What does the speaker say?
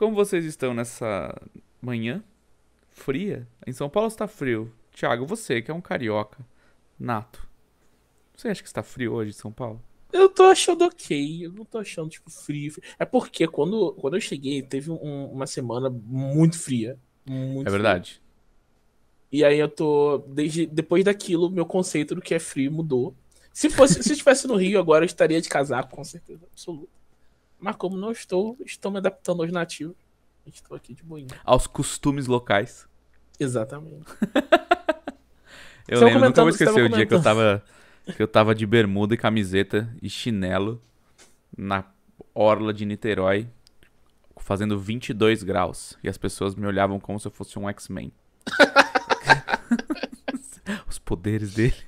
Como vocês estão nessa manhã fria? Em São Paulo está frio. Tiago, você que é um carioca nato, você acha que está frio hoje em São Paulo? Eu tô achando ok, eu não tô achando, tipo, frio. É porque quando, quando eu cheguei, teve um, uma semana muito fria. Muito é verdade. Fria. E aí eu tô. Desde, depois daquilo, meu conceito do que é frio mudou. Se fosse, se estivesse no Rio agora, eu estaria de casaco, com certeza absoluta. Mas como não estou, estou me adaptando aos nativos. Estou aqui de boinha. Aos costumes locais. Exatamente. eu Você lembro, nunca vou esquecer o dia que eu tava. Que eu tava de bermuda e camiseta e chinelo na orla de Niterói, fazendo 22 graus. E as pessoas me olhavam como se eu fosse um X-Men. Os poderes dele.